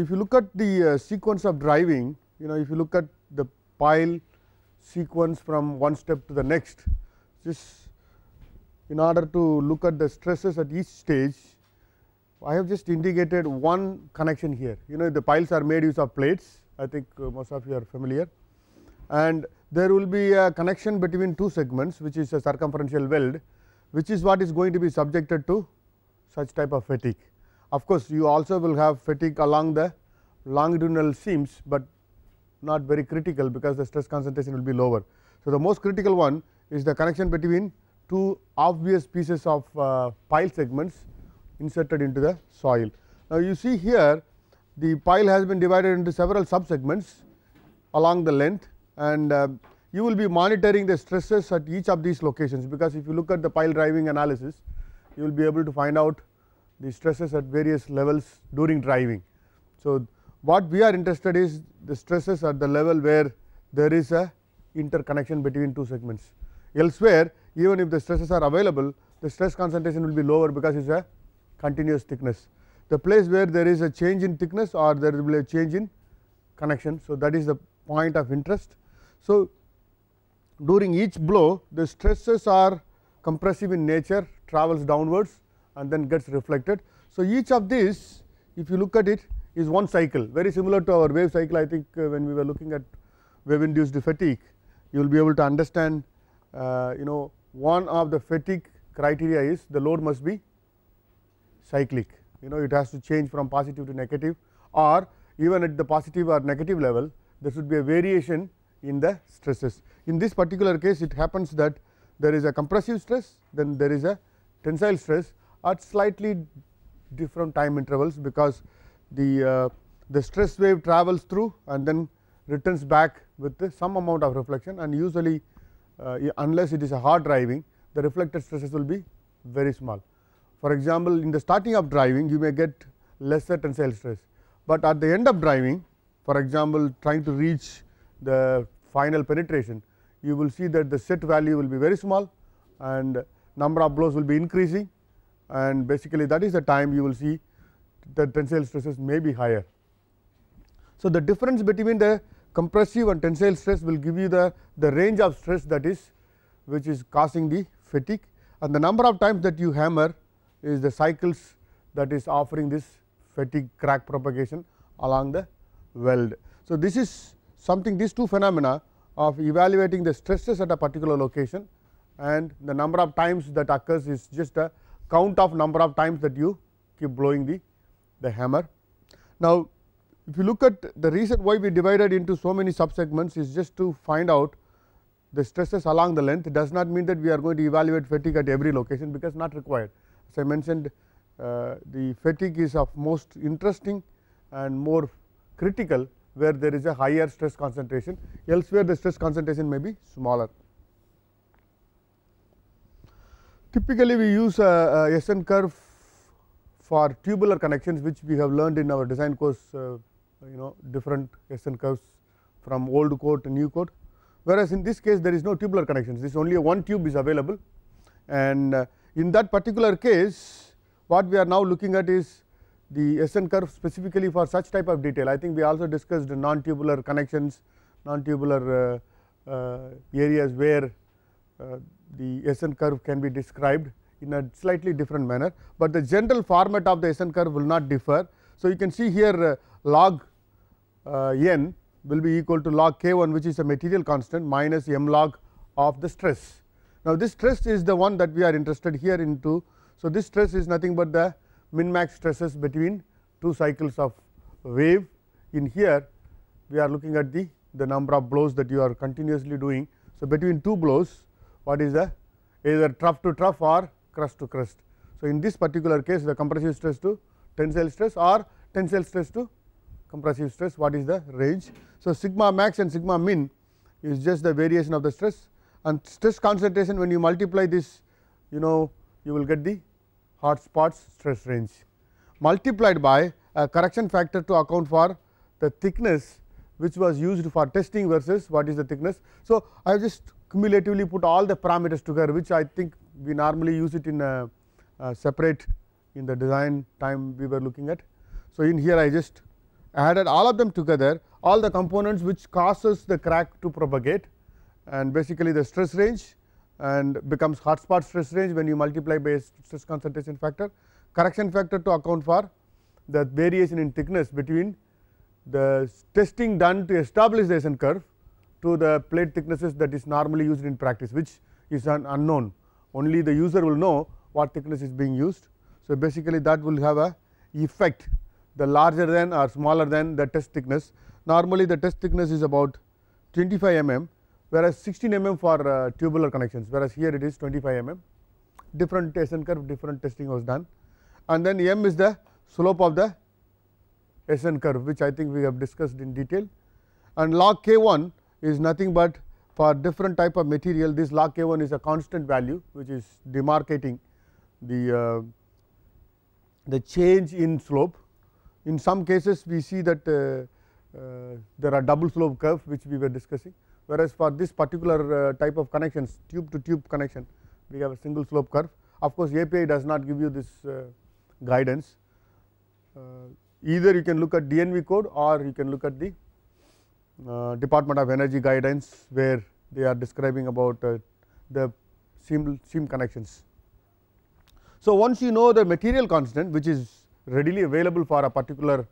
if you look at the uh, sequence of driving, you know if you look at the pile sequence from one step to the next, just in order to look at the stresses at each stage, I have just indicated one connection here. You know the piles are made use of plates, I think uh, most of you are familiar and there will be a connection between two segments which is a circumferential weld which is what is going to be subjected to such type of fatigue. Of course, you also will have fatigue along the longitudinal seams, but not very critical because the stress concentration will be lower. So, the most critical one is the connection between two obvious pieces of uh, pile segments inserted into the soil. Now, you see here the pile has been divided into several subsegments along the length and uh, you will be monitoring the stresses at each of these locations because if you look at the pile driving analysis you will be able to find out the stresses at various levels during driving. So, what we are interested is the stresses at the level where there is a interconnection between two segments. Elsewhere even if the stresses are available the stress concentration will be lower because it is a continuous thickness. The place where there is a change in thickness or there will be a change in connection. So, that is the point of interest. So, during each blow the stresses are compressive in nature travels downwards and then gets reflected. So, each of these if you look at it is one cycle very similar to our wave cycle I think uh, when we were looking at wave induced fatigue you will be able to understand uh, you know one of the fatigue criteria is the load must be cyclic you know it has to change from positive to negative or even at the positive or negative level there should be a variation in the stresses. In this particular case it happens that there is a compressive stress then there is a tensile stress at slightly different time intervals because the, uh, the stress wave travels through and then returns back with some amount of reflection and usually uh, unless it is a hard driving the reflected stresses will be very small. For example, in the starting of driving you may get lesser tensile stress, but at the end of driving for example, trying to reach the final penetration you will see that the set value will be very small and number of blows will be increasing and basically that is the time you will see the tensile stresses may be higher. So, the difference between the compressive and tensile stress will give you the, the range of stress that is which is causing the fatigue and the number of times that you hammer is the cycles that is offering this fatigue crack propagation along the weld. So, this is something these two phenomena of evaluating the stresses at a particular location and the number of times that occurs is just a count of number of times that you keep blowing the, the hammer. Now, if you look at the reason why we divided into so many subsegments is just to find out the stresses along the length it does not mean that we are going to evaluate fatigue at every location because not required. As I mentioned uh, the fatigue is of most interesting and more critical where there is a higher stress concentration elsewhere the stress concentration may be smaller. Typically, we use a, a SN curve for tubular connections which we have learned in our design course uh, you know different SN curves from old code to new code whereas in this case there is no tubular connections this only one tube is available and uh, in that particular case what we are now looking at is the SN curve specifically for such type of detail I think we also discussed non tubular connections non tubular uh, uh, areas where uh, the SN curve can be described in a slightly different manner, but the general format of the SN curve will not differ. So, you can see here uh, log uh, n will be equal to log k 1 which is a material constant minus m log of the stress. Now, this stress is the one that we are interested here into. So, this stress is nothing but the min max stresses between two cycles of wave. In here we are looking at the, the number of blows that you are continuously doing. So, between two blows what is the either trough to trough or crust to crust. So, in this particular case the compressive stress to tensile stress or tensile stress to compressive stress what is the range. So, sigma max and sigma min is just the variation of the stress and stress concentration when you multiply this you know you will get the hot spots stress range multiplied by a correction factor to account for the thickness which was used for testing versus what is the thickness. So, I have just cumulatively put all the parameters together which I think we normally use it in a, a separate in the design time we were looking at. So, in here I just added all of them together all the components which causes the crack to propagate and basically the stress range and becomes hotspot stress range when you multiply by stress concentration factor correction factor to account for the variation in thickness between the testing done to establish the Eisen curve to the plate thicknesses that is normally used in practice which is an unknown only the user will know what thickness is being used. So, basically that will have a effect the larger than or smaller than the test thickness normally the test thickness is about 25 mm whereas 16 mm for uh, tubular connections whereas here it is 25 mm different SN curve different testing was done and then m is the slope of the SN curve which I think we have discussed in detail and log k 1 is nothing but for different type of material this log k 1 is a constant value which is demarcating the, uh, the change in slope. In some cases we see that uh, uh, there are double slope curve which we were discussing whereas for this particular uh, type of connections tube to tube connection we have a single slope curve. Of course, API does not give you this uh, guidance uh, either you can look at DNV code or you can look at the uh, Department of Energy guidance where they are describing about uh, the seam, seam connections. So, once you know the material constant which is readily available for a particular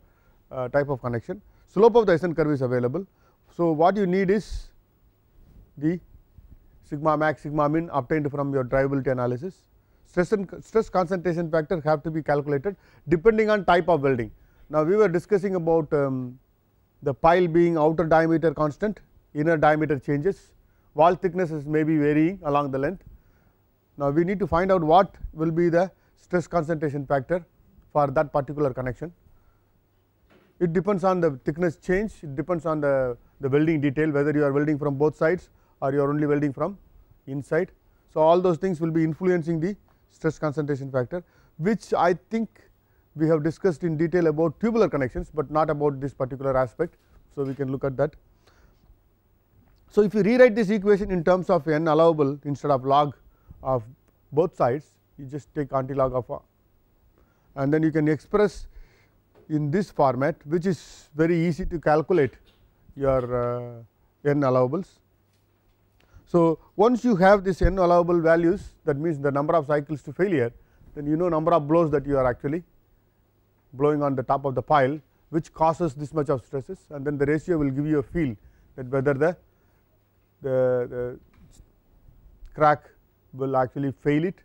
uh, type of connection, slope of the Eisen curve is available. So, what you need is the sigma max sigma min obtained from your drivability analysis. Stress and stress concentration factor have to be calculated depending on type of welding. Now, we were discussing about um, the pile being outer diameter constant, inner diameter changes, wall thicknesses may be varying along the length. Now, we need to find out what will be the stress concentration factor for that particular connection. It depends on the thickness change, it depends on the, the welding detail whether you are welding from both sides or you are only welding from inside. So, all those things will be influencing the stress concentration factor which I think we have discussed in detail about tubular connections, but not about this particular aspect. So, we can look at that. So, if you rewrite this equation in terms of n allowable instead of log of both sides, you just take anti log of a and then you can express in this format which is very easy to calculate your uh, n allowables. So, once you have this n allowable values that means the number of cycles to failure then you know number of blows that you are actually blowing on the top of the pile which causes this much of stresses and then the ratio will give you a feel that whether the, the, the crack will actually fail it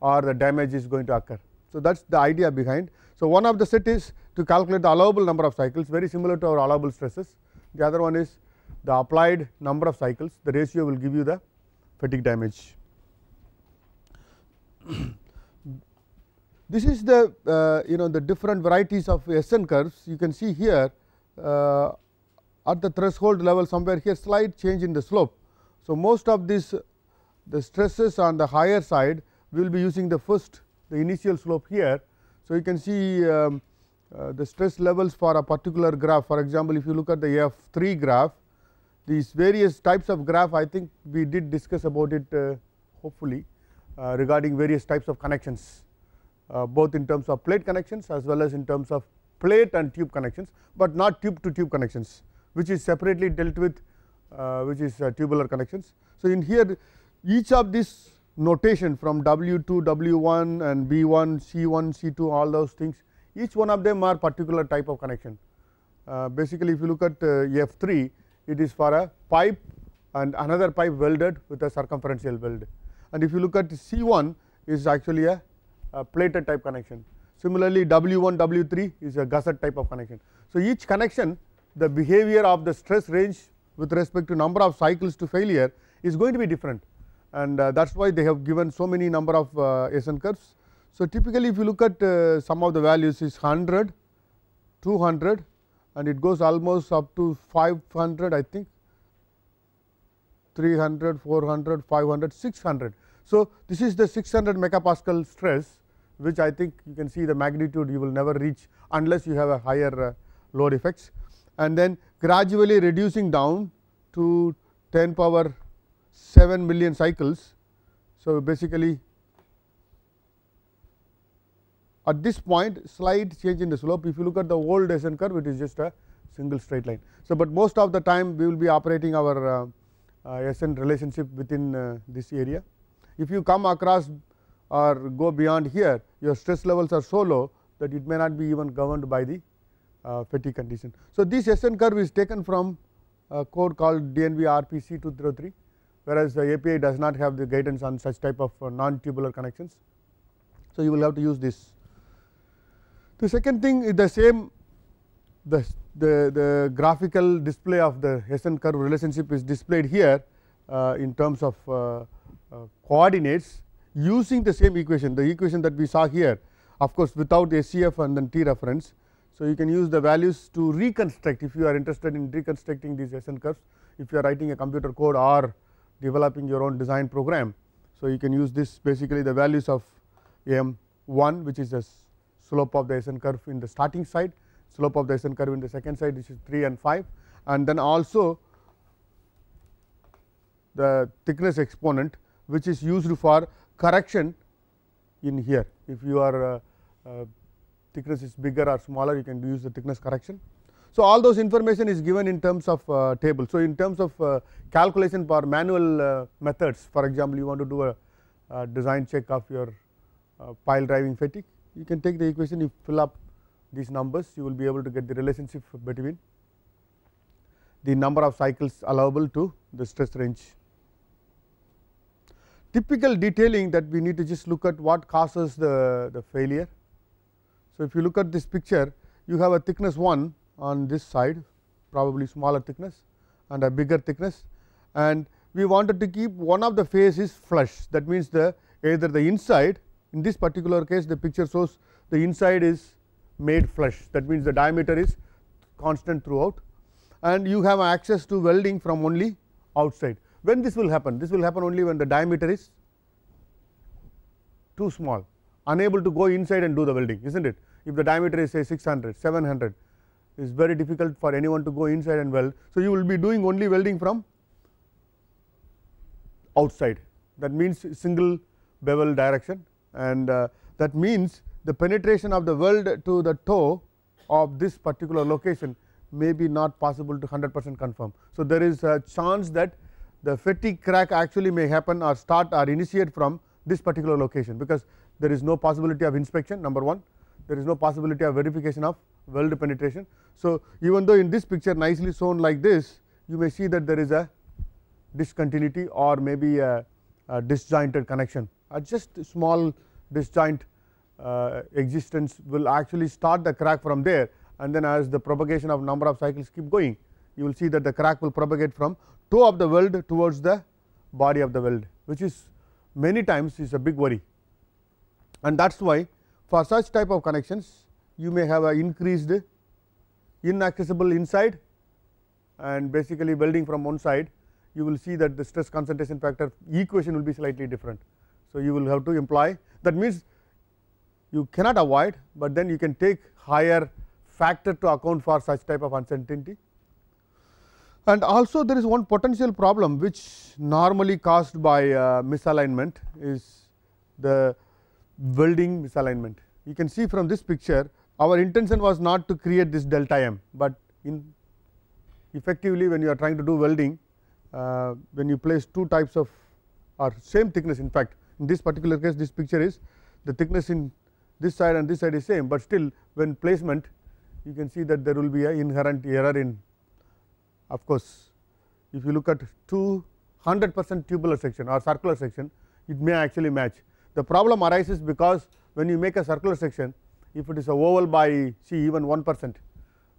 or the damage is going to occur. So, that is the idea behind. So, one of the set is to calculate the allowable number of cycles very similar to our allowable stresses. The other one is the applied number of cycles the ratio will give you the fatigue damage. This is the uh, you know the different varieties of SN curves you can see here uh, at the threshold level somewhere here slight change in the slope. So, most of these the stresses on the higher side we will be using the first the initial slope here. So, you can see um, uh, the stress levels for a particular graph for example, if you look at the F 3 graph these various types of graph I think we did discuss about it uh, hopefully uh, regarding various types of connections. Uh, both in terms of plate connections as well as in terms of plate and tube connections, but not tube to tube connections which is separately dealt with uh, which is uh, tubular connections. So, in here each of these notation from W2, W1 and B1, C1, C2 all those things each one of them are particular type of connection. Uh, basically if you look at uh, F3 it is for a pipe and another pipe welded with a circumferential weld and if you look at C1 is actually a a uh, plated type connection. Similarly, W1, W3 is a gusset type of connection. So, each connection the behavior of the stress range with respect to number of cycles to failure is going to be different and uh, that is why they have given so many number of uh, SN curves. So, typically if you look at uh, some of the values is 100, 200 and it goes almost up to 500 I think 300, 400, 500, 600. So, this is the 600 megapascal stress which I think you can see the magnitude you will never reach unless you have a higher uh, load effects and then gradually reducing down to 10 power 7 million cycles. So, basically at this point slight change in the slope if you look at the old Dyson curve it is just a single straight line. So, but most of the time we will be operating our uh, uh, SN relationship within uh, this area. If you come across or go beyond here your stress levels are so low that it may not be even governed by the uh, fatigue condition. So, this SN curve is taken from a code called DNB RPC 203 whereas, the API does not have the guidance on such type of uh, non tubular connections. So, you will have to use this. The second thing is the same the, the, the graphical display of the SN curve relationship is displayed here uh, in terms of uh, uh coordinates using the same equation, the equation that we saw here of course, without ACF and then T reference. So, you can use the values to reconstruct if you are interested in reconstructing these SN curves, if you are writing a computer code or developing your own design program. So, you can use this basically the values of M 1 which is the slope of the SN curve in the starting side, slope of the SN curve in the second side which is 3 and 5 and then also the thickness exponent which is used for correction in here. If your uh, uh, thickness is bigger or smaller, you can use the thickness correction. So, all those information is given in terms of uh, table. So, in terms of uh, calculation for manual uh, methods for example, you want to do a, a design check of your uh, pile driving fatigue, you can take the equation you fill up these numbers you will be able to get the relationship between the number of cycles allowable to the stress range typical detailing that we need to just look at what causes the, the failure. So, if you look at this picture you have a thickness 1 on this side probably smaller thickness and a bigger thickness and we wanted to keep one of the faces flush that means the either the inside in this particular case the picture shows the inside is made flush that means the diameter is constant throughout and you have access to welding from only outside. When this will happen? This will happen only when the diameter is too small, unable to go inside and do the welding, is not it? If the diameter is say 600, 700, it is very difficult for anyone to go inside and weld. So, you will be doing only welding from outside that means single bevel direction and uh, that means the penetration of the weld to the toe of this particular location may be not possible to 100 percent confirm. So, there is a chance that the fatigue crack actually may happen or start or initiate from this particular location because there is no possibility of inspection number 1 there is no possibility of verification of weld penetration. So, even though in this picture nicely shown like this you may see that there is a discontinuity or maybe a, a disjointed connection A just small disjoint uh, existence will actually start the crack from there and then as the propagation of number of cycles keep going you will see that the crack will propagate from toe of the weld towards the body of the weld which is many times is a big worry and that is why for such type of connections you may have a increased inaccessible inside and basically welding from one side you will see that the stress concentration factor equation will be slightly different. So, you will have to imply that means you cannot avoid, but then you can take higher factor to account for such type of uncertainty and also there is one potential problem which normally caused by uh, misalignment is the welding misalignment. You can see from this picture our intention was not to create this delta m, but in effectively when you are trying to do welding uh, when you place two types of or same thickness in fact in this particular case this picture is the thickness in this side and this side is same, but still when placement you can see that there will be a inherent error in of course, if you look at two hundred percent tubular section or circular section it may actually match. The problem arises because when you make a circular section if it is a oval by see even 1 percent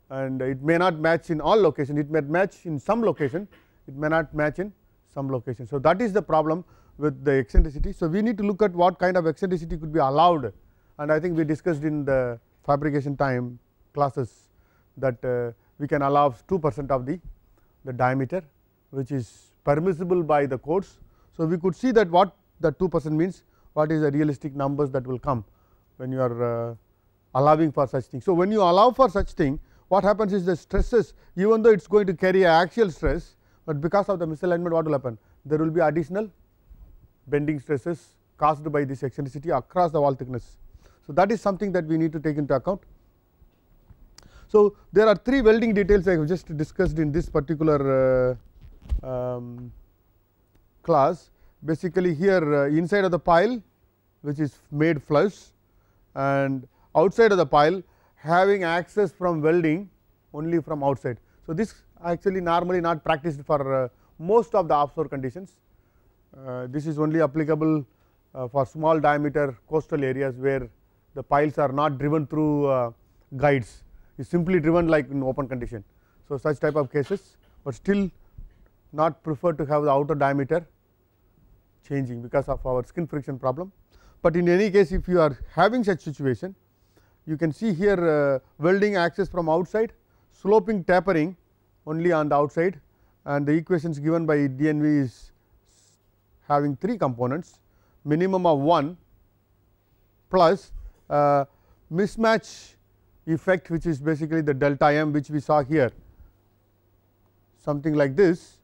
and it may not match in all location it may match in some location it may not match in some location. So, that is the problem with the eccentricity. So, we need to look at what kind of eccentricity could be allowed and I think we discussed in the fabrication time classes that uh, we can allow 2 percent of the the diameter which is permissible by the codes. So, we could see that what the 2 percent means what is the realistic numbers that will come when you are uh, allowing for such thing. So, when you allow for such thing what happens is the stresses even though it is going to carry a axial stress, but because of the misalignment what will happen there will be additional bending stresses caused by this eccentricity across the wall thickness. So, that is something that we need to take into account so, there are three welding details I have just discussed in this particular uh, um, class. Basically, here uh, inside of the pile which is made flush and outside of the pile having access from welding only from outside. So, this actually normally not practiced for uh, most of the offshore conditions. Uh, this is only applicable uh, for small diameter coastal areas where the piles are not driven through uh, guides is simply driven like in open condition. So, such type of cases, but still not prefer to have the outer diameter changing because of our skin friction problem. But in any case if you are having such situation you can see here uh, welding axis from outside sloping tapering only on the outside and the equations given by DNV is having 3 components minimum of 1 plus uh, mismatch effect which is basically the delta m which we saw here something like this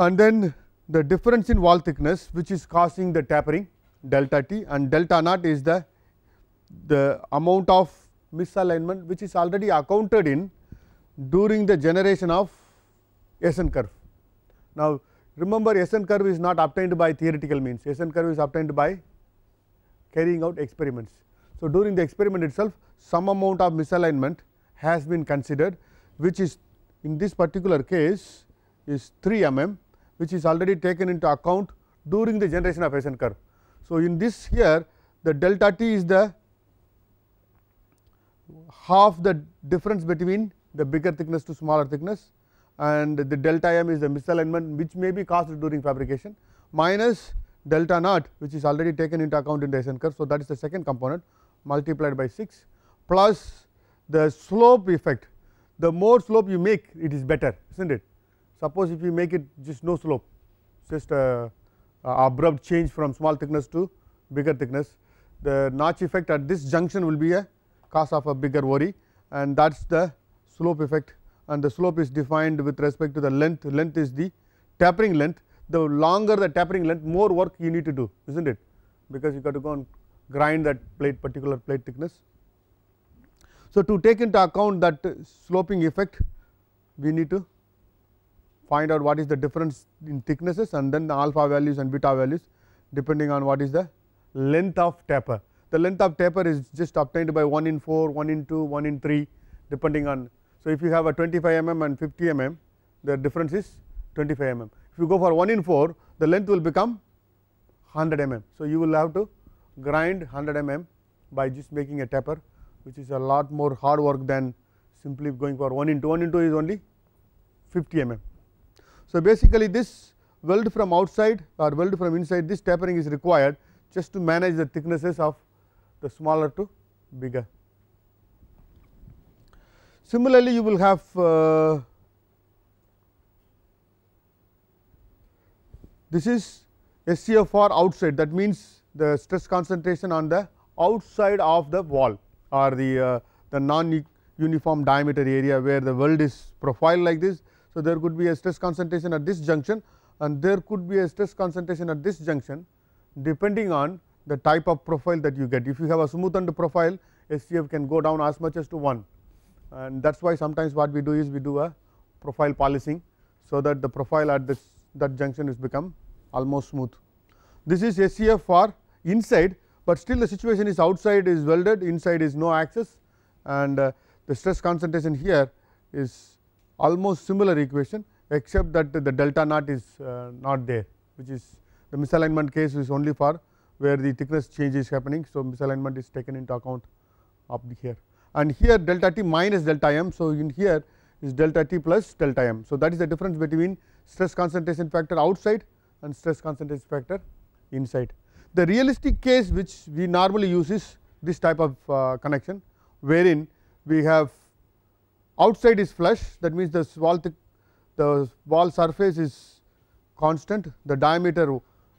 and then the difference in wall thickness which is causing the tapering delta t and delta naught is the the amount of misalignment which is already accounted in during the generation of SN curve. Now, remember SN curve is not obtained by theoretical means, SN curve is obtained by carrying out experiments. So, during the experiment itself some amount of misalignment has been considered which is in this particular case is 3 mm which is already taken into account during the generation of Hessian curve. So, in this here the delta t is the half the difference between the bigger thickness to smaller thickness and the delta m is the misalignment which may be caused during fabrication minus delta naught which is already taken into account in the Hessian curve. So, that is the second component multiplied by 6 plus the slope effect. The more slope you make it is better is not it. Suppose if you make it just no slope just a, a abrupt change from small thickness to bigger thickness the notch effect at this junction will be a cause of a bigger worry and that is the slope effect and the slope is defined with respect to the length, length is the tapering length the longer the tapering length more work you need to do is not it because you got to go and grind that plate particular plate thickness. So, to take into account that sloping effect we need to find out what is the difference in thicknesses and then the alpha values and beta values depending on what is the length of taper. The length of taper is just obtained by 1 in 4, 1 in 2, 1 in 3 depending on. So, if you have a 25 mm and 50 mm the difference is 25 mm. If you go for 1 in 4 the length will become 100 mm. So, you will have to grind 100 mm by just making a taper which is a lot more hard work than simply going for 1 into 1 into is only 50 mm. So, basically this weld from outside or weld from inside this tapering is required just to manage the thicknesses of the smaller to bigger. Similarly, you will have uh, this is SCFR outside that means the stress concentration on the outside of the wall or the, uh, the non uniform diameter area where the weld is profiled like this. So, there could be a stress concentration at this junction and there could be a stress concentration at this junction depending on the type of profile that you get. If you have a smoothened profile SCF can go down as much as to 1 and that is why sometimes what we do is we do a profile polishing. So, that the profile at this that junction is become almost smooth. This is SCF for inside, but still the situation is outside is welded inside is no axis and uh, the stress concentration here is almost similar equation except that the delta naught is uh, not there which is the misalignment case is only for where the thickness change is happening. So, misalignment is taken into account up here and here delta t minus delta m. So, in here is delta t plus delta m. So, that is the difference between stress concentration factor outside and stress concentration factor inside. The realistic case which we normally use is this type of uh, connection wherein we have outside is flush that means the wall the wall surface is constant the diameter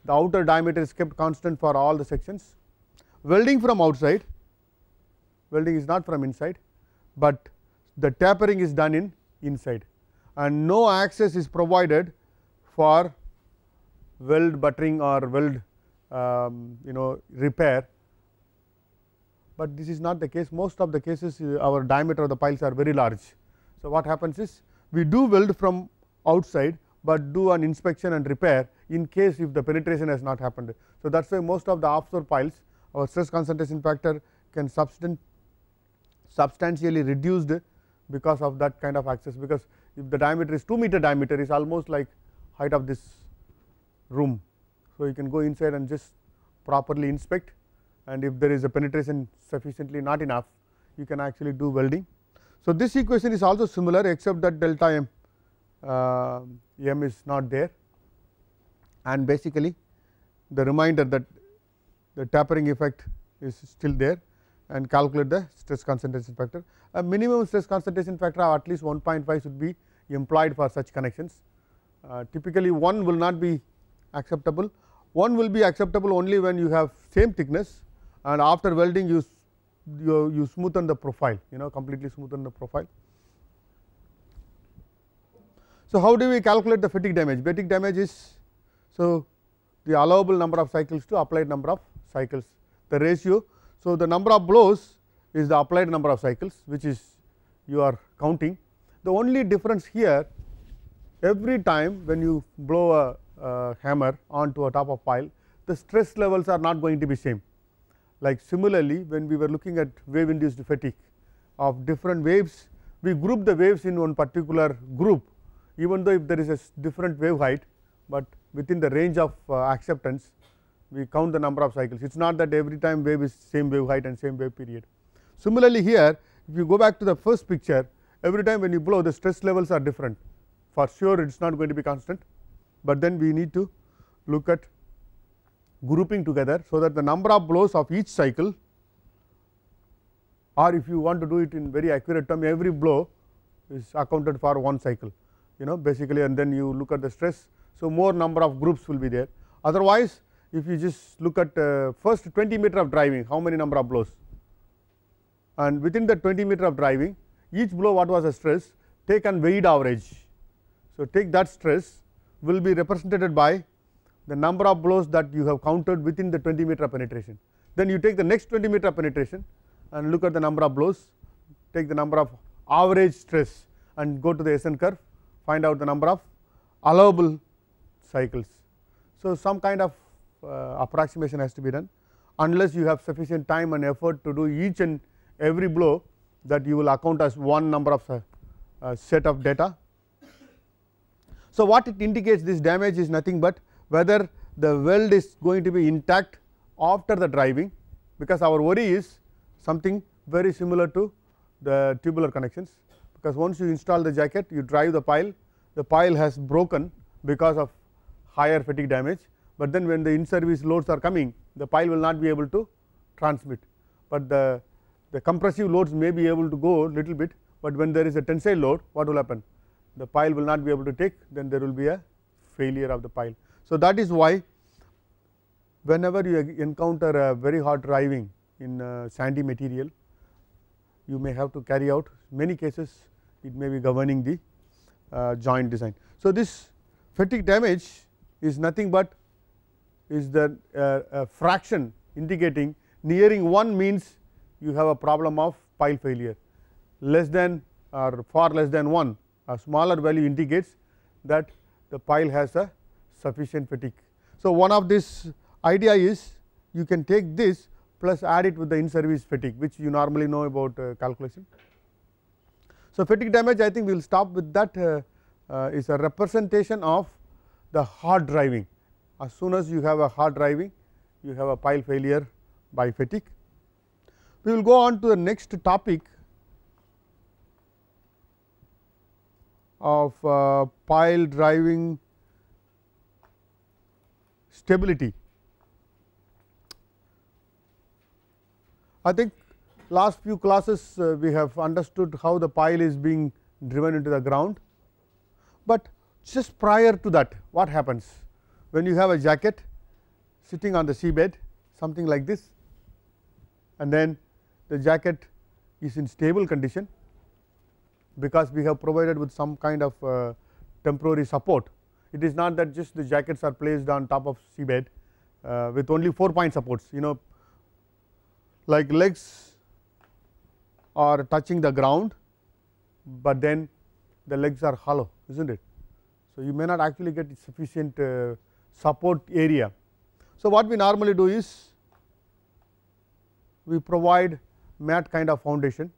the outer diameter is kept constant for all the sections. Welding from outside welding is not from inside, but the tapering is done in inside and no access is provided for weld buttering or weld um, you know repair, but this is not the case most of the cases uh, our diameter of the piles are very large. So, what happens is we do weld from outside, but do an inspection and repair in case if the penetration has not happened. So, that is why most of the offshore piles our stress concentration factor can substant substantially reduced because of that kind of access because if the diameter is 2 meter diameter is almost like height of this room so, you can go inside and just properly inspect and if there is a penetration sufficiently not enough you can actually do welding. So, this equation is also similar except that delta m uh, m is not there and basically the reminder that the tapering effect is still there and calculate the stress concentration factor. A minimum stress concentration factor of at least 1.5 should be employed for such connections. Uh, typically 1 will not be acceptable one will be acceptable only when you have same thickness and after welding you, you, you smoothen the profile, you know completely smoothen the profile. So, how do we calculate the fatigue damage? Fatigue damage is, so the allowable number of cycles to applied number of cycles, the ratio. So, the number of blows is the applied number of cycles which is you are counting. The only difference here every time when you blow a uh, hammer onto a top of pile, the stress levels are not going to be same. Like similarly, when we were looking at wave induced fatigue of different waves, we group the waves in one particular group even though if there is a different wave height, but within the range of uh, acceptance we count the number of cycles. It is not that every time wave is same wave height and same wave period. Similarly, here if you go back to the first picture every time when you blow the stress levels are different for sure it is not going to be constant but then we need to look at grouping together. So, that the number of blows of each cycle or if you want to do it in very accurate term every blow is accounted for one cycle you know basically and then you look at the stress. So, more number of groups will be there otherwise if you just look at uh, first 20 meter of driving how many number of blows and within the 20 meter of driving each blow what was the stress take an weighted average. So, take that stress will be represented by the number of blows that you have counted within the 20 meter penetration. Then you take the next 20 meter penetration and look at the number of blows, take the number of average stress and go to the SN curve, find out the number of allowable cycles. So, some kind of uh, approximation has to be done unless you have sufficient time and effort to do each and every blow that you will account as one number of uh, uh, set of data so, what it indicates this damage is nothing but whether the weld is going to be intact after the driving because our worry is something very similar to the tubular connections because once you install the jacket you drive the pile the pile has broken because of higher fatigue damage but then when the in service loads are coming the pile will not be able to transmit but the the compressive loads may be able to go little bit but when there is a tensile load what will happen the pile will not be able to take then there will be a failure of the pile. So, that is why whenever you encounter a very hot driving in uh, sandy material you may have to carry out many cases it may be governing the uh, joint design. So, this fatigue damage is nothing but is the uh, fraction indicating nearing 1 means you have a problem of pile failure less than or far less than 1 a smaller value indicates that the pile has a sufficient fatigue. So, one of this idea is you can take this plus add it with the in service fatigue which you normally know about uh, calculation. So, fatigue damage I think we will stop with that uh, uh, is a representation of the hard driving as soon as you have a hard driving you have a pile failure by fatigue. We will go on to the next topic of uh, pile driving stability. I think last few classes uh, we have understood how the pile is being driven into the ground, but just prior to that what happens when you have a jacket sitting on the seabed something like this and then the jacket is in stable condition because we have provided with some kind of uh, temporary support. It is not that just the jackets are placed on top of seabed uh, with only 4 point supports you know like legs are touching the ground, but then the legs are hollow is not it. So, you may not actually get sufficient uh, support area. So, what we normally do is we provide mat kind of foundation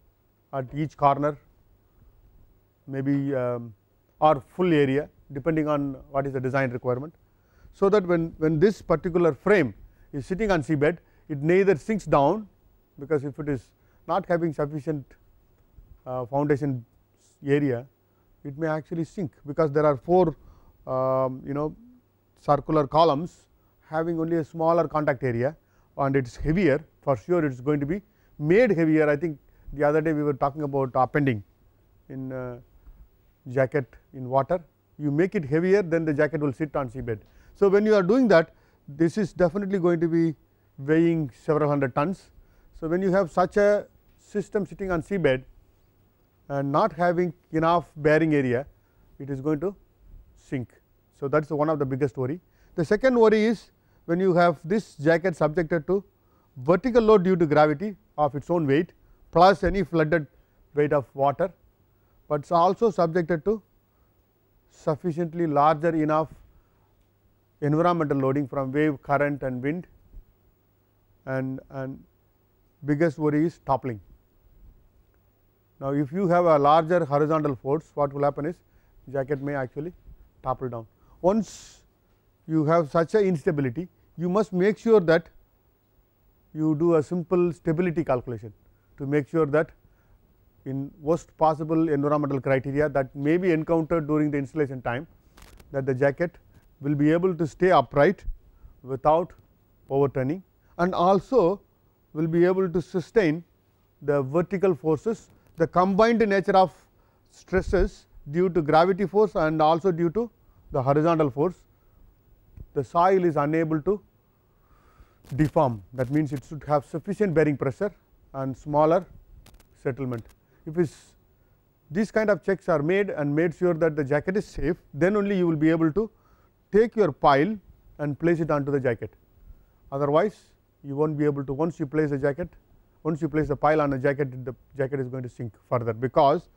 at each corner maybe um, or full area depending on what is the design requirement. So that when, when this particular frame is sitting on seabed it neither sinks down because if it is not having sufficient uh, foundation area it may actually sink because there are 4 um, you know circular columns having only a smaller contact area and it is heavier for sure it is going to be made heavier I think the other day we were talking about appending in uh, jacket in water, you make it heavier then the jacket will sit on seabed. So, when you are doing that this is definitely going to be weighing several hundred tons. So, when you have such a system sitting on seabed and not having enough bearing area it is going to sink. So, that is one of the biggest worry. The second worry is when you have this jacket subjected to vertical load due to gravity of its own weight plus any flooded weight of water but it's also subjected to sufficiently larger enough environmental loading from wave current and wind and, and biggest worry is toppling. Now, if you have a larger horizontal force what will happen is jacket may actually topple down. Once you have such a instability you must make sure that you do a simple stability calculation to make sure that in worst possible environmental criteria that may be encountered during the installation time that the jacket will be able to stay upright without overturning and also will be able to sustain the vertical forces the combined nature of stresses due to gravity force and also due to the horizontal force the soil is unable to deform that means it should have sufficient bearing pressure and smaller settlement if these kind of checks are made and made sure that the jacket is safe, then only you will be able to take your pile and place it onto the jacket. Otherwise, you will not be able to once you place the jacket, once you place the pile on a jacket, the jacket is going to sink further because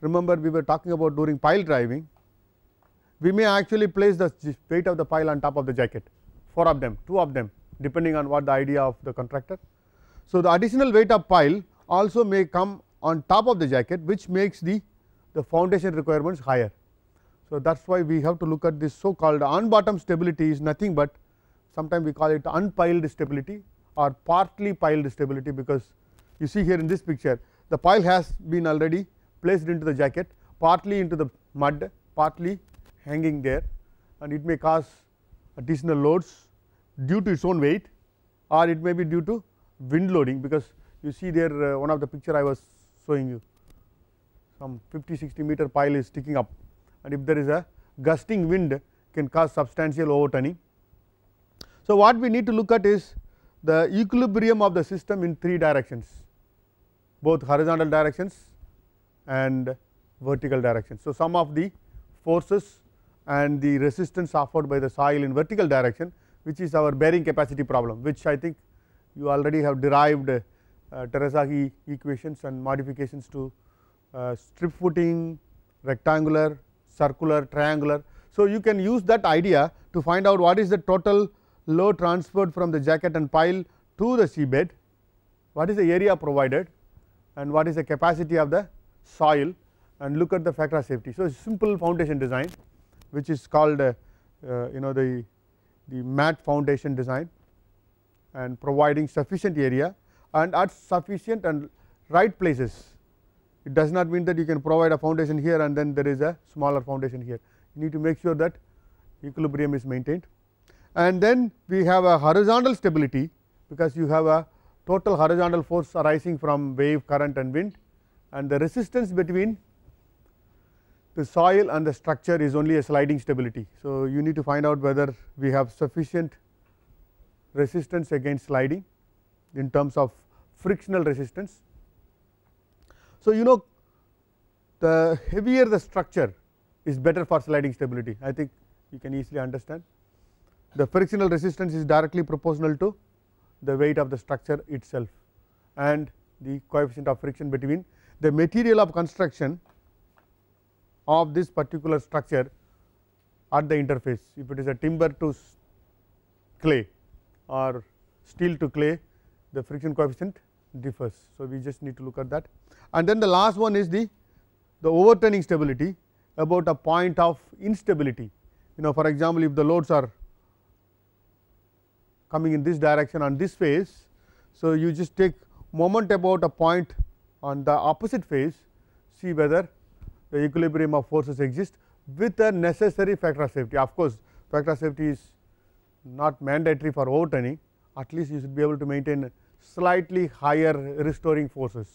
remember we were talking about during pile driving, we may actually place the weight of the pile on top of the jacket, 4 of them, 2 of them depending on what the idea of the contractor. So, the additional weight of pile also may come on top of the jacket which makes the, the foundation requirements higher. So, that is why we have to look at this so called on bottom stability is nothing but sometimes we call it unpiled stability or partly piled stability because you see here in this picture the pile has been already placed into the jacket partly into the mud partly hanging there and it may cause additional loads due to its own weight or it may be due to wind loading because you see there uh, one of the picture I was showing you some 50 60 meter pile is sticking up and if there is a gusting wind can cause substantial overturning. So, what we need to look at is the equilibrium of the system in three directions both horizontal directions and vertical directions. So, some of the forces and the resistance offered by the soil in vertical direction which is our bearing capacity problem which I think you already have derived uh, equations and modifications to uh, strip footing, rectangular, circular, triangular. So, you can use that idea to find out what is the total load transferred from the jacket and pile to the seabed, what is the area provided and what is the capacity of the soil and look at the factor of safety. So, simple foundation design which is called uh, uh, you know the, the mat foundation design and providing sufficient area and at sufficient and right places. It does not mean that you can provide a foundation here and then there is a smaller foundation here. You need to make sure that equilibrium is maintained. And then we have a horizontal stability because you have a total horizontal force arising from wave current and wind and the resistance between the soil and the structure is only a sliding stability. So, you need to find out whether we have sufficient resistance against sliding in terms of frictional resistance. So, you know the heavier the structure is better for sliding stability I think you can easily understand. The frictional resistance is directly proportional to the weight of the structure itself and the coefficient of friction between the material of construction of this particular structure at the interface. If it is a timber to clay or steel to clay the friction coefficient differs. So, we just need to look at that and then the last one is the, the overturning stability about a point of instability. You know for example, if the loads are coming in this direction on this phase. So, you just take moment about a point on the opposite phase see whether the equilibrium of forces exist with a necessary factor of safety. Of course, factor of safety is not mandatory for overturning at least you should be able to maintain slightly higher restoring forces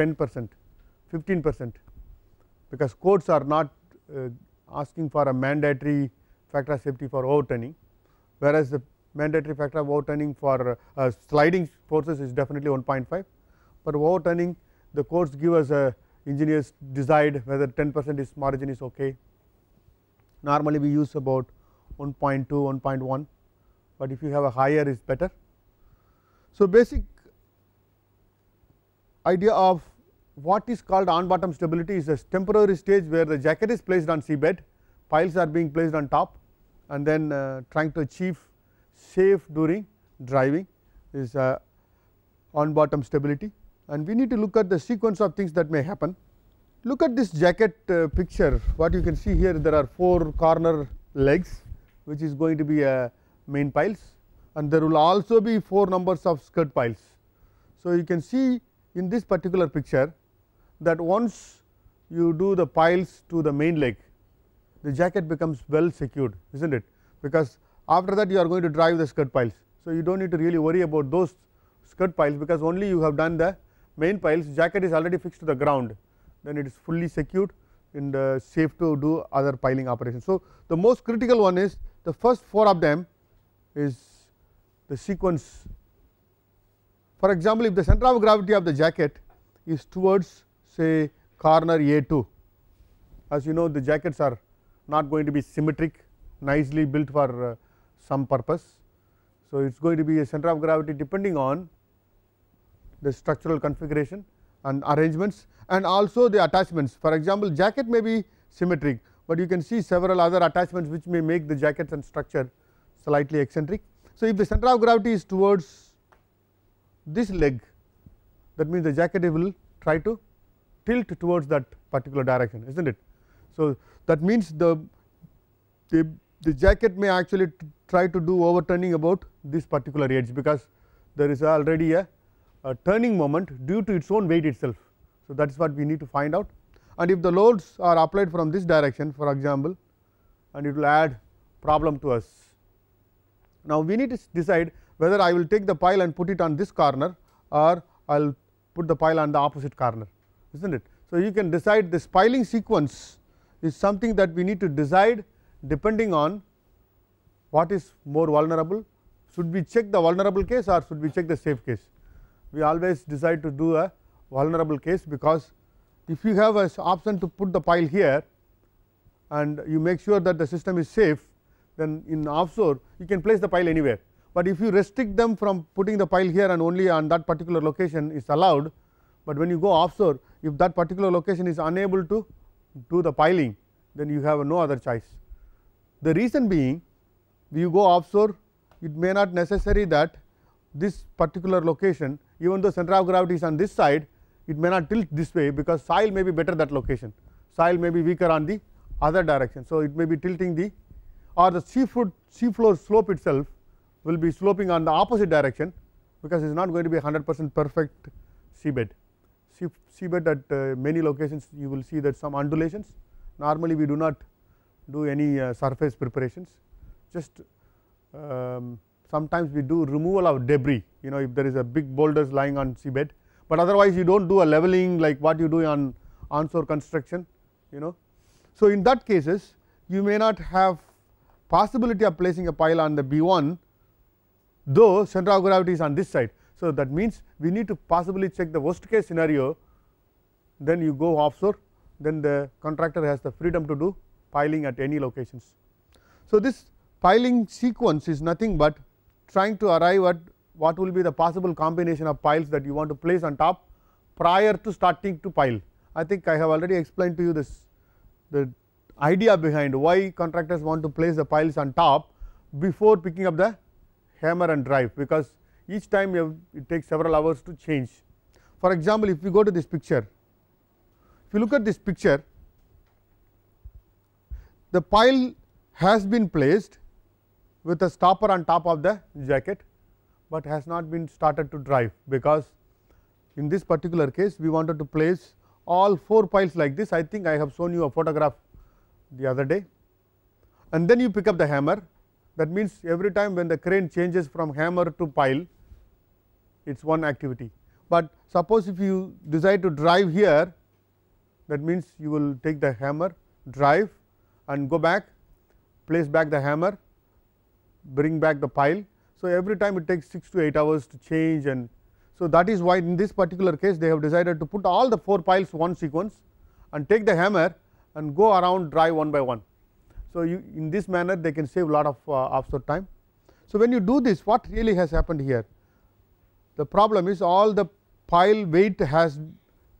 10 percent 15 percent because courts are not uh, asking for a mandatory factor of safety for overturning whereas the mandatory factor of overturning for uh, sliding forces is definitely 1.5 but overturning the courts give us a uh, engineers decide whether 10 percent is margin is okay normally we use about 1.2 1.1 but if you have a higher is better so, basic idea of what is called on bottom stability is a temporary stage where the jacket is placed on seabed, piles are being placed on top and then uh, trying to achieve safe during driving is uh, on bottom stability and we need to look at the sequence of things that may happen. Look at this jacket uh, picture what you can see here there are 4 corner legs which is going to be uh, main piles and there will also be 4 numbers of skirt piles. So, you can see in this particular picture that once you do the piles to the main leg, the jacket becomes well secured is not it because after that you are going to drive the skirt piles. So, you do not need to really worry about those skirt piles because only you have done the main piles jacket is already fixed to the ground then it is fully secured and uh, safe to do other piling operations. So, the most critical one is the first 4 of them is the sequence. For example, if the center of gravity of the jacket is towards say corner A 2, as you know the jackets are not going to be symmetric nicely built for uh, some purpose. So, it is going to be a center of gravity depending on the structural configuration and arrangements and also the attachments. For example, jacket may be symmetric, but you can see several other attachments which may make the jackets and structure slightly eccentric. So, if the center of gravity is towards this leg that means the jacket will try to tilt towards that particular direction is not it. So, that means the, the, the jacket may actually try to do overturning about this particular edge because there is already a, a turning moment due to its own weight itself. So, that is what we need to find out and if the loads are applied from this direction for example and it will add problem to us. Now, we need to decide whether I will take the pile and put it on this corner or I will put the pile on the opposite corner is not it. So, you can decide this piling sequence is something that we need to decide depending on what is more vulnerable should we check the vulnerable case or should we check the safe case. We always decide to do a vulnerable case because if you have an option to put the pile here and you make sure that the system is safe then in offshore you can place the pile anywhere. But if you restrict them from putting the pile here and only on that particular location is allowed, but when you go offshore if that particular location is unable to do the piling then you have no other choice. The reason being you go offshore it may not necessary that this particular location even though center of gravity is on this side it may not tilt this way because soil may be better that location soil may be weaker on the other direction. So, it may be tilting the or the seafood seafloor slope itself will be sloping on the opposite direction because it is not going to be 100 percent perfect seabed. Sea, seabed at uh, many locations you will see that some undulations normally we do not do any uh, surface preparations just um, sometimes we do removal of debris you know if there is a big boulders lying on seabed, but otherwise you do not do a leveling like what you do on onshore construction you know. So, in that cases you may not have possibility of placing a pile on the B 1 though center of gravity is on this side. So, that means, we need to possibly check the worst case scenario then you go offshore then the contractor has the freedom to do piling at any locations. So, this piling sequence is nothing but trying to arrive at what will be the possible combination of piles that you want to place on top prior to starting to pile. I think I have already explained to you this the idea behind why contractors want to place the piles on top before picking up the hammer and drive because each time have, it takes several hours to change. For example, if we go to this picture, if you look at this picture, the pile has been placed with a stopper on top of the jacket, but has not been started to drive because in this particular case we wanted to place all four piles like this. I think I have shown you a photograph the other day and then you pick up the hammer that means every time when the crane changes from hammer to pile it is one activity. But suppose if you decide to drive here that means you will take the hammer drive and go back place back the hammer bring back the pile. So, every time it takes 6 to 8 hours to change and so that is why in this particular case they have decided to put all the 4 piles one sequence and take the hammer and go around drive one by one. So, you in this manner they can save a lot of uh, offshore time. So, when you do this what really has happened here? The problem is all the pile weight has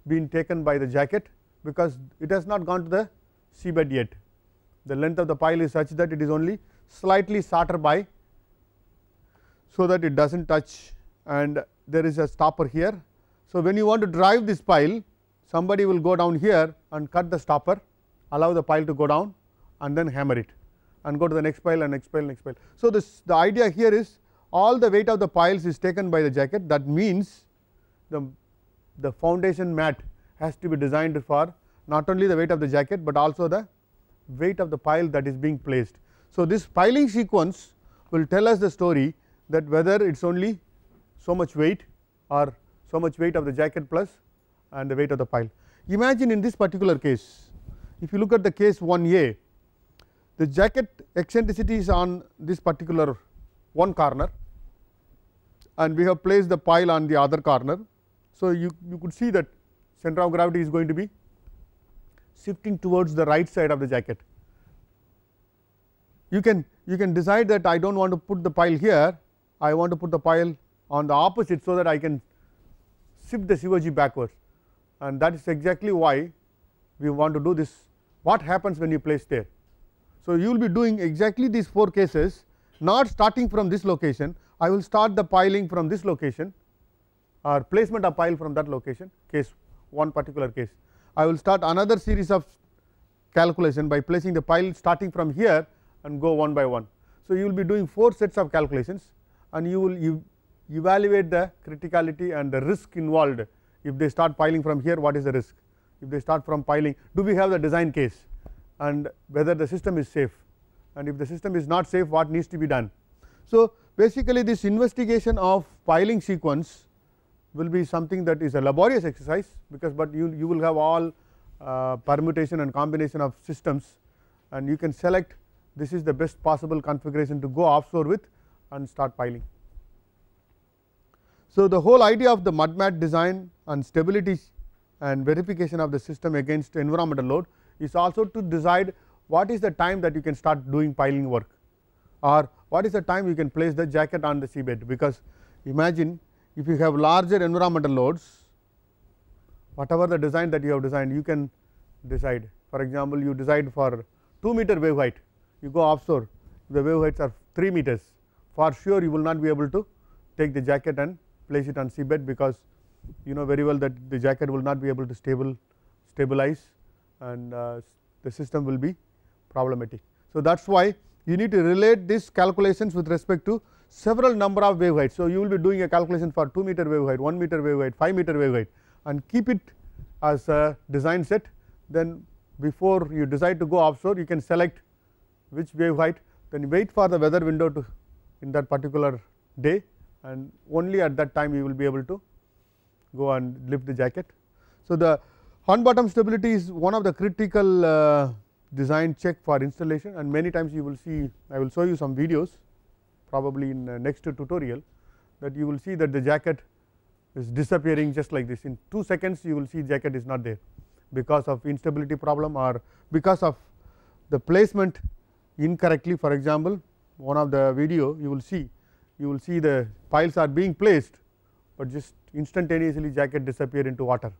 been taken by the jacket because it has not gone to the seabed yet. The length of the pile is such that it is only slightly shorter by so that it does not touch and there is a stopper here. So, when you want to drive this pile somebody will go down here and cut the stopper allow the pile to go down and then hammer it and go to the next pile and next pile next pile. So, this the idea here is all the weight of the piles is taken by the jacket that means the, the foundation mat has to be designed for not only the weight of the jacket, but also the weight of the pile that is being placed. So, this piling sequence will tell us the story that whether it is only so much weight or so much weight of the jacket plus and the weight of the pile. Imagine in this particular case if you look at the case 1a, the jacket eccentricity is on this particular one corner and we have placed the pile on the other corner. So, you, you could see that center of gravity is going to be shifting towards the right side of the jacket. You can, you can decide that I do not want to put the pile here, I want to put the pile on the opposite, so that I can shift the COG backwards and that is exactly why we want to do this what happens when you place there. So, you will be doing exactly these 4 cases not starting from this location I will start the piling from this location or placement of pile from that location case one particular case. I will start another series of calculation by placing the pile starting from here and go one by one. So, you will be doing 4 sets of calculations and you will you evaluate the criticality and the risk involved if they start piling from here what is the risk if they start from piling do we have the design case and whether the system is safe and if the system is not safe what needs to be done. So, basically this investigation of piling sequence will be something that is a laborious exercise because, but you, you will have all uh, permutation and combination of systems and you can select this is the best possible configuration to go offshore with and start piling. So, the whole idea of the mud mat design and stability and verification of the system against environmental load is also to decide what is the time that you can start doing piling work or what is the time you can place the jacket on the seabed because imagine if you have larger environmental loads whatever the design that you have designed you can decide for example you decide for 2 meter wave height you go offshore the wave heights are 3 meters for sure you will not be able to take the jacket and place it on seabed because you know very well that the jacket will not be able to stable stabilize and uh, the system will be problematic. So, that is why you need to relate these calculations with respect to several number of wave height. So, you will be doing a calculation for 2 meter wave height, 1 meter wave height, 5 meter wave height, and keep it as a design set then before you decide to go offshore you can select which wave height. then wait for the weather window to in that particular day and only at that time you will be able to go and lift the jacket. So, the horn bottom stability is one of the critical uh, design check for installation and many times you will see I will show you some videos probably in uh, next tutorial that you will see that the jacket is disappearing just like this in 2 seconds you will see jacket is not there because of instability problem or because of the placement incorrectly for example one of the video you will see you will see the piles are being placed but just instantaneously jacket disappear into water